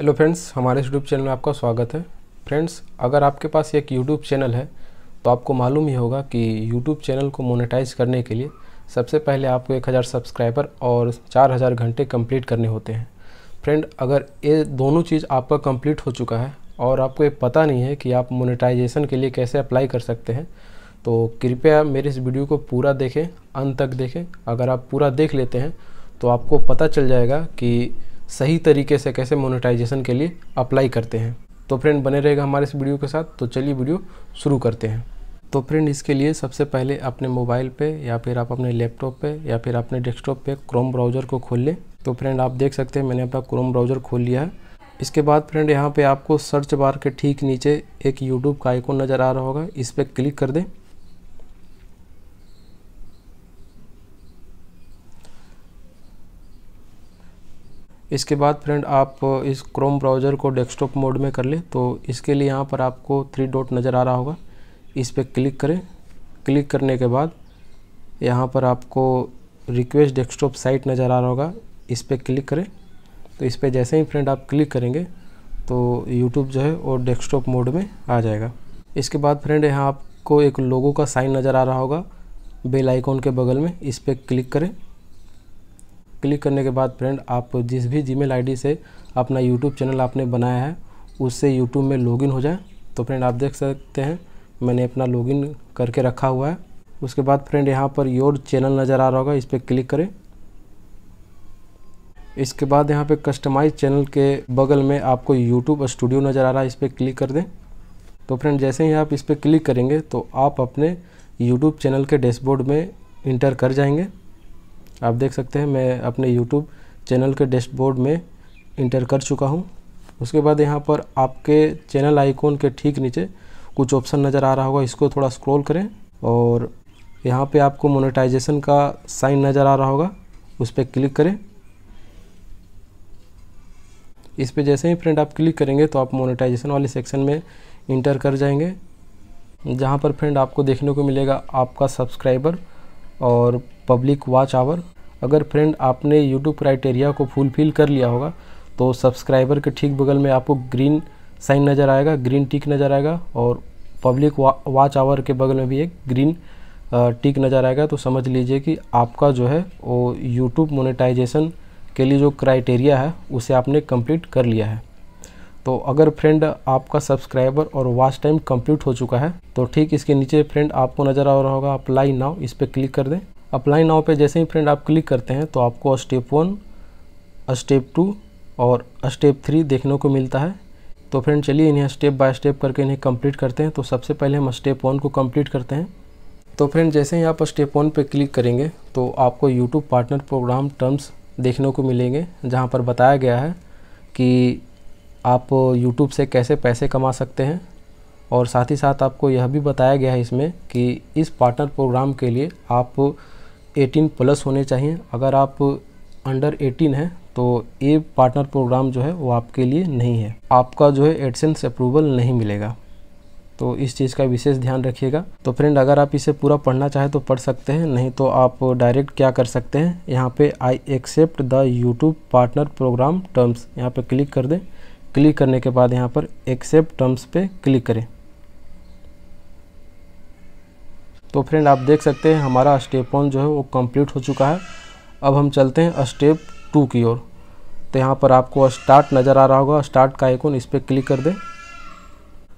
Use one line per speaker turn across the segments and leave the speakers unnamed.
hello friends हमारे YouTube channel में आपका स्वागत है फ्रेंड्स अगर आपके पास एक यूट्यूब चैनल है तो आपको मालूम ही होगा कि यूट्यूब चैनल को मोनेटाइज करने के लिए सबसे पहले आपको 1000 सब्सक्राइबर और 4000 घंटे कंप्लीट करने होते हैं फ्रेंड अगर ये दोनों चीज़ आपका कंप्लीट हो चुका है और आपको ये पता नहीं है कि आप मोनिटाइजेशन के लिए कैसे अप्लाई कर सकते हैं तो कृपया मेरे इस वीडियो को पूरा देखें अंत तक देखें अगर आप पूरा देख लेते हैं तो आपको पता चल जाएगा कि सही तरीके से कैसे मोनेटाइजेशन के लिए अप्लाई करते हैं तो फ्रेंड बने रहेगा हमारे इस वीडियो के साथ तो चलिए वीडियो शुरू करते हैं तो फ्रेंड इसके लिए सबसे पहले अपने मोबाइल पे या फिर आप अपने लैपटॉप पे या फिर अपने डेस्कटॉप पे क्रोम ब्राउज़र को खोल लें तो फ्रेंड आप देख सकते हैं मैंने अपना क्रोम ब्राउज़र खोल लिया है इसके बाद फ्रेंड यहाँ पे आपको सर्च बार के ठीक नीचे एक यूट्यूब का आइकॉन नज़र आ रहा होगा इस पर क्लिक कर दें इसके बाद फ्रेंड आप इस क्रोम ब्राउज़र को डेस्कटॉप मोड में कर ले तो इसके लिए यहाँ पर आपको थ्री डॉट नज़र आ रहा होगा इस पर क्लिक करें क्लिक करने के बाद यहाँ पर आपको रिक्वेस्ट डेस्कटॉप साइट नज़र आ रहा होगा इस पर क्लिक करें तो इस पर जैसे ही फ्रेंड आप क्लिक करेंगे तो यूट्यूब जो है वो डेस्कटॉप मोड में आ जाएगा इसके बाद फ्रेंड यहाँ आपको एक लोगो का साइन नज़र आ रहा होगा बेल आइकॉन के बगल में इस पर क्लिक करें क्लिक करने के बाद फ्रेंड आप जिस भी जीमेल आईडी से अपना यूट्यूब चैनल आपने बनाया है उससे यूट्यूब में लॉगिन हो जाए तो फ्रेंड आप देख सकते हैं मैंने अपना लॉगिन करके रखा हुआ है उसके बाद फ्रेंड यहाँ पर योर चैनल नज़र आ रहा होगा इस पर क्लिक करें इसके बाद यहाँ पे कस्टमाइज चैनल के बगल में आपको यूट्यूब स्टूडियो नज़र आ रहा है इस पर क्लिक कर दें तो फ्रेंड जैसे ही आप इस पर क्लिक करेंगे तो आप अपने यूट्यूब चैनल के डैशबोर्ड में इंटर कर जाएंगे आप देख सकते हैं मैं अपने यूट्यूब चैनल के डैशबोर्ड में इंटर कर चुका हूँ उसके बाद यहाँ पर आपके चैनल आइकॉन के ठीक नीचे कुछ ऑप्शन नज़र आ रहा होगा इसको थोड़ा स्क्रॉल करें और यहाँ पे आपको मोनेटाइजेशन का साइन नज़र आ रहा होगा उस पर क्लिक करें इस पर जैसे ही फ्रेंड आप क्लिक करेंगे तो आप मोनेटाइजेशन वाले सेक्शन में इंटर कर जाएंगे जहाँ पर फ्रेंड आपको देखने को मिलेगा आपका सब्सक्राइबर और पब्लिक वॉच आवर अगर फ्रेंड आपने यूट्यूब क्राइटेरिया को फुलफिल कर लिया होगा तो सब्सक्राइबर के ठीक बगल में आपको ग्रीन साइन नज़र आएगा ग्रीन टिक नज़र आएगा और पब्लिक वॉच आवर के बगल में भी एक ग्रीन टिक नज़र आएगा तो समझ लीजिए कि आपका जो है वो यूट्यूब मोनेटाइजेशन के लिए जो क्राइटेरिया है उसे आपने कंप्लीट कर लिया है तो अगर फ्रेंड आपका सब्सक्राइबर और वॉच टाइम कंप्लीट हो चुका है तो ठीक इसके नीचे फ्रेंड आपको नज़र आ रहा होगा अप्लाई नाव इस पर क्लिक कर दें अप्लाई नाव पे जैसे ही फ्रेंड आप क्लिक करते हैं तो आपको स्टेप वन स्टेप टू और स्टेप थ्री देखने को मिलता है तो फ्रेंड चलिए इन्हें स्टेप बाय स्टेप करके इन्हें कंप्लीट करते हैं तो सबसे पहले हम स्टेप वन को कंप्लीट करते हैं तो फ्रेंड जैसे ही आप स्टेप वन पे क्लिक करेंगे तो आपको यूट्यूब पार्टनर प्रोग्राम टर्म्स देखने को मिलेंगे जहाँ पर बताया गया है कि आप यूट्यूब से कैसे पैसे कमा सकते हैं और साथ ही साथ आपको यह भी बताया गया है इसमें कि इस पार्टनर प्रोग्राम के लिए आप 18 प्लस होने चाहिए अगर आप अंडर 18 हैं तो ये पार्टनर प्रोग्राम जो है वो आपके लिए नहीं है आपका जो है एडसेंस अप्रूवल नहीं मिलेगा तो इस चीज़ का विशेष ध्यान रखिएगा तो फ्रेंड अगर आप इसे पूरा पढ़ना चाहें तो पढ़ सकते हैं नहीं तो आप डायरेक्ट क्या कर सकते हैं यहाँ पे I accept the YouTube partner program terms यहाँ पे क्लिक कर दें क्लिक करने के बाद यहाँ पर एक्सेप्ट टर्म्स पे क्लिक करें तो फ्रेंड आप देख सकते हैं हमारा स्टेप वन जो है वो कंप्लीट हो चुका है अब हम चलते हैं स्टेप टू की ओर तो यहाँ पर आपको स्टार्ट नज़र आ रहा होगा स्टार्ट का आइकॉन इस पर क्लिक कर दें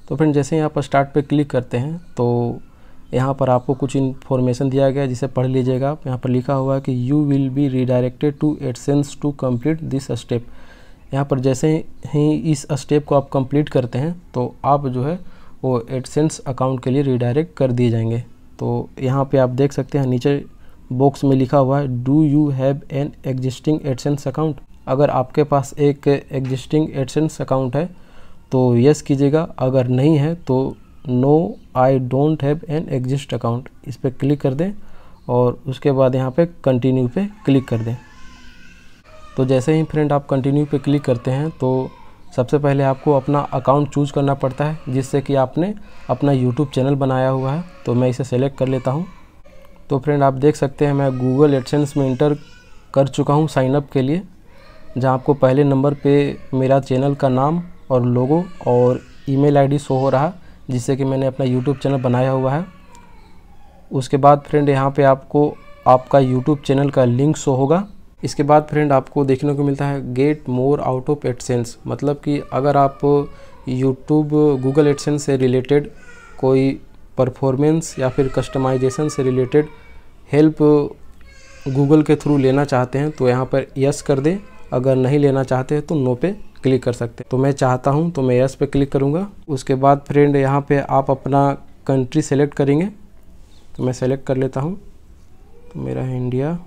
तो फ्रेंड जैसे ही आप स्टार्ट पे क्लिक करते हैं तो यहाँ पर आपको कुछ इन्फॉर्मेशन दिया गया है जिसे पढ़ लीजिएगा आप यहाँ पर लिखा हुआ है कि you will be redirected to AdSense to complete this step यहाँ पर जैसे ही इस स्टेप को आप कंप्लीट करते हैं तो आप जो है वो एडसेंस अकाउंट के लिए रिडायरेक्ट कर दिए जाएंगे तो यहाँ पे आप देख सकते हैं नीचे बॉक्स में लिखा हुआ है do you have an existing AdSense account अगर आपके पास एक एग्जिस्टिंग एडसेंस अकाउंट है तो यस कीजिएगा अगर नहीं है तो no I don't have an exist account इस पर क्लिक कर दें और उसके बाद यहाँ पे कंटिन्यू पे क्लिक कर दें तो जैसे ही फ्रेंड आप कंटिन्यू पे क्लिक करते हैं तो सबसे पहले आपको अपना अकाउंट चूज करना पड़ता है जिससे कि आपने अपना यूट्यूब चैनल बनाया हुआ है तो मैं इसे सेलेक्ट कर लेता हूँ तो फ्रेंड आप देख सकते हैं मैं गूगल एडसेंस में इंटर कर चुका हूँ साइनअप के लिए जहाँ आपको पहले नंबर पर मेरा चैनल का नाम और लोगो और ईमेल मेल शो हो रहा जिससे कि मैंने अपना यूट्यूब चैनल बनाया हुआ है उसके बाद फ्रेंड यहाँ पे आपको आपका यूट्यूब चैनल का लिंक शो होगा इसके बाद फ्रेंड आपको देखने को मिलता है get more out of AdSense मतलब कि अगर आप यूट्यूब गूगल एडसेंस से रिलेटेड कोई परफॉर्मेंस या फिर कस्टमाइजेशन से रिलेटेड हेल्प गूगल के थ्रू लेना चाहते हैं तो यहाँ पर यस कर दें अगर नहीं लेना चाहते हैं तो नो पे क्लिक कर सकते हैं तो मैं चाहता हूँ तो मैं यस पे क्लिक करूँगा उसके बाद फ्रेंड यहाँ पे आप अपना कंट्री सेलेक्ट करेंगे तो मैं सेलेक्ट कर लेता हूँ तो मेरा है इंडिया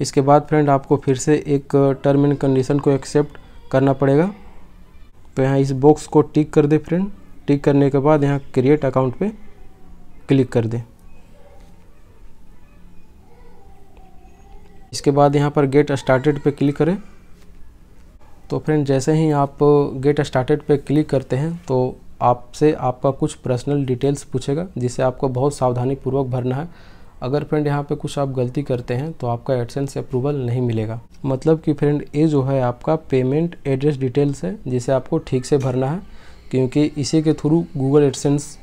इसके बाद फ्रेंड आपको फिर से एक टर्म एंड कंडीशन को एक्सेप्ट करना पड़ेगा तो यहाँ इस बॉक्स को टिक कर दे फ्रेंड टिक करने के बाद यहाँ क्रिएट अकाउंट पे क्लिक कर दें इसके बाद यहाँ पर गेट स्टार्टेड पे क्लिक करें तो फ्रेंड जैसे ही आप गेट स्टार्टेड पे क्लिक करते हैं तो आपसे आपका कुछ पर्सनल डिटेल्स पूछेगा जिसे आपको बहुत सावधानी पूर्वक भरना है अगर फ्रेंड यहाँ पे कुछ आप गलती करते हैं तो आपका एडसेंस अप्रूवल नहीं मिलेगा मतलब कि फ्रेंड ये जो है आपका पेमेंट एड्रेस डिटेल्स है जिसे आपको ठीक से भरना है क्योंकि इसी के थ्रू गूगल एडसेंस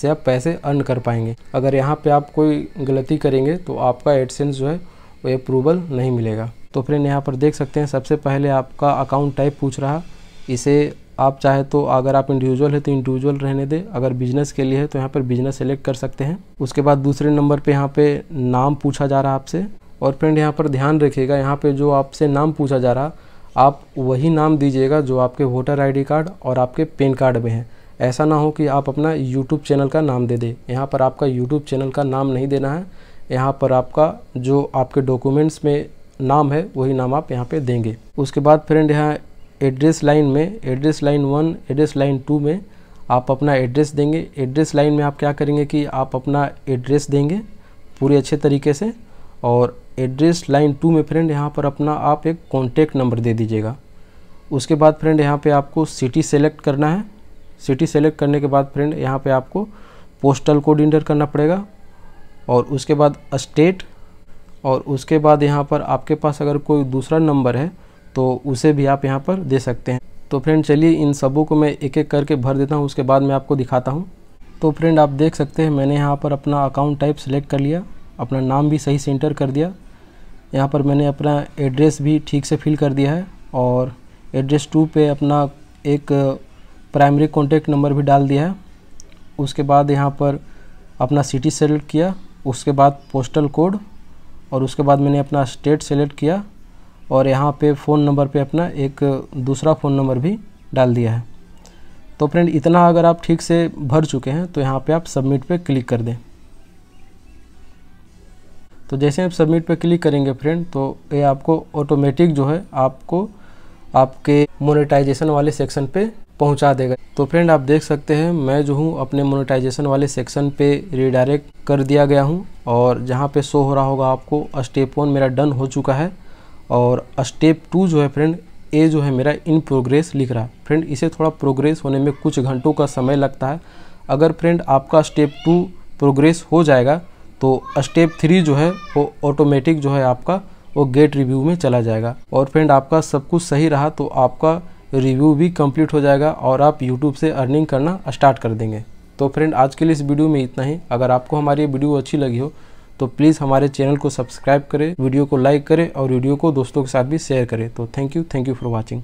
से आप पैसे अर्न कर पाएंगे अगर यहाँ पे आप कोई गलती करेंगे तो आपका एडसेंस जो है वो अप्रूवल नहीं मिलेगा तो फ्रेंड यहाँ पर देख सकते हैं सबसे पहले आपका अकाउंट टाइप पूछ रहा इसे आप चाहे तो अगर आप इंडिविजुअल है तो इंडिविजुअल रहने दें अगर बिजनेस के लिए है तो यहाँ पर बिजनेस सेलेक्ट कर सकते हैं उसके बाद दूसरे नंबर पे यहाँ पे नाम पूछा जा रहा आपसे और फ्रेंड यहाँ पर ध्यान रखिएगा यहाँ पे जो आपसे नाम पूछा जा रहा आप वही नाम दीजिएगा जो आपके वोटर आई कार्ड और आपके पेन कार्ड में है ऐसा ना हो कि आप अपना यूट्यूब चैनल का नाम दे दें यहाँ पर आपका यूट्यूब चैनल का नाम नहीं देना है यहाँ पर आपका जो आपके डॉक्यूमेंट्स में नाम है वही नाम आप यहाँ पे देंगे उसके बाद फ्रेंड यहाँ एड्रेस लाइन में address line one address line two में आप अपना एड्रेस देंगे एड्रेस लाइन में आप क्या करेंगे कि आप अपना एड्रेस देंगे पूरे अच्छे तरीके से और एड्रेस लाइन टू में फ्रेंड यहाँ पर अपना आप एक कॉन्टेक्ट नंबर दे दीजिएगा उसके बाद फ्रेंड यहाँ पे आपको सिटी सेलेक्ट करना है सिटी सेलेक्ट करने के बाद फ्रेंड यहाँ पे आपको पोस्टल कोड इंटर करना पड़ेगा और उसके बाद स्टेट और उसके बाद यहाँ पर आपके पास अगर कोई दूसरा नंबर है तो उसे भी आप यहाँ पर दे सकते हैं तो फ्रेंड चलिए इन सबों को मैं एक एक करके भर देता हूँ उसके बाद मैं आपको दिखाता हूँ तो फ्रेंड आप देख सकते हैं मैंने यहाँ पर अपना अकाउंट टाइप सेलेक्ट कर लिया अपना नाम भी सही से इंटर कर दिया यहाँ पर मैंने अपना एड्रेस भी ठीक से फिल कर दिया है और एड्रेस टू पे अपना एक प्राइमरी कॉन्टेक्ट नंबर भी डाल दिया है उसके बाद यहाँ पर अपना सिटी सेलेक्ट किया उसके बाद पोस्टल कोड और उसके बाद मैंने अपना स्टेट सेलेक्ट किया और यहाँ पे फ़ोन नंबर पे अपना एक दूसरा फ़ोन नंबर भी डाल दिया है तो फ्रेंड इतना अगर आप ठीक से भर चुके हैं तो यहाँ पे आप सबमिट पे क्लिक कर दें तो जैसे आप सबमिट पे क्लिक करेंगे फ्रेंड तो ये आपको ऑटोमेटिक जो है आपको आपके मोनेटाइजेशन वाले सेक्शन पे पहुँचा देगा तो फ्रेंड आप देख सकते हैं मैं जो हूँ अपने मोनेटाइजेशन वाले सेक्शन पे रिडायरेक्ट कर दिया गया हूँ और जहाँ पे शो हो रहा होगा आपको स्टेप वन मेरा डन हो चुका है और स्टेप टू जो है फ्रेंड ए जो है मेरा इन प्रोग्रेस लिख रहा है फ्रेंड इसे थोड़ा प्रोग्रेस होने में कुछ घंटों का समय लगता है अगर फ्रेंड आपका स्टेप टू प्रोग्रेस हो जाएगा तो स्टेप थ्री जो है वो ऑटोमेटिक जो है आपका वो गेट रिव्यू में चला जाएगा और फ्रेंड आपका सब कुछ सही रहा तो आपका रिव्यू भी कंप्लीट हो जाएगा और आप यूट्यूब से अर्निंग करना स्टार्ट कर देंगे तो फ्रेंड आज के लिए इस वीडियो में इतना ही अगर आपको हमारी वीडियो अच्छी लगी हो तो प्लीज़ हमारे चैनल को सब्सक्राइब करें वीडियो को लाइक करें और वीडियो को दोस्तों के साथ भी शेयर करें तो thank you thank you for watching